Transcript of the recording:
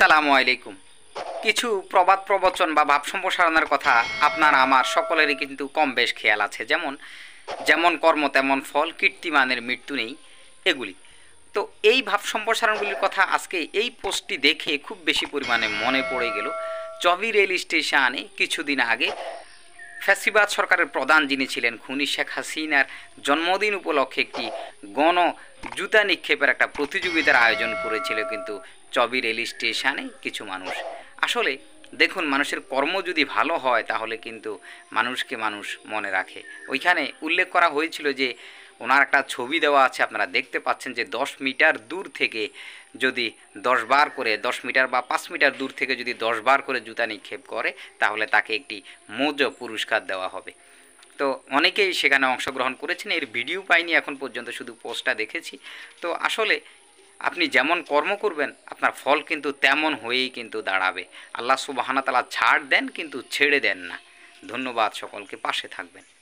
আসসালামু আলাইকুম কিছু প্রবাদ প্রবচন বা ভাব সম্প্রসারণের কথা আপনার আমার সকলেরই কিন্তু কম বেশ খেয়াল আছে যেমন যেমন কর্ম তেমন ফল কীর্তিমানের মৃত্যু নেই এগুলি তো এই ভাব সম্প্রসারণগুলির কথা আজকে এই পোস্টটি দেখে খুব বেশি পরিমাণে মনে পড়ে গেল জবি রেল স্টেশনে কিছুদিন আগে ফ্যাসিবাদ সরকারের প্রধান যিনি ছিলেন খুনি শেখ হাসিনার জন্মদিন উপলক্ষে একটি গণ জুতা নিক্ষেপের একটা প্রতিযোগিতার আয়োজন করেছিল কিন্তু চবি রেল স্টেশনে কিছু মানুষ আসলে দেখুন মানুষের কর্ম যদি ভালো হয় তাহলে কিন্তু মানুষকে মানুষ মনে রাখে ওইখানে উল্লেখ করা হয়েছিল যে ওনার একটা ছবি দেওয়া আছে আপনারা দেখতে পাচ্ছেন যে দশ মিটার দূর থেকে যদি দশ বার করে দশ মিটার বা পাঁচ মিটার দূর থেকে যদি দশ বার করে জুতা নিক্ষেপ করে তাহলে তাকে একটি মজ পুরস্কার দেওয়া হবে তো অনেকেই সেখানে অংশগ্রহণ করেছেন এর ভিডিও পাইনি এখন পর্যন্ত শুধু পোস্টটা দেখেছি তো আসলে আপনি যেমন কর্ম করবেন আপনার ফল কিন্তু তেমন হয়েই কিন্তু দাঁড়াবে আল্লাহ সুবাহানা তালা ছাড় দেন কিন্তু ছেড়ে দেন না ধন্যবাদ সকলকে পাশে থাকবেন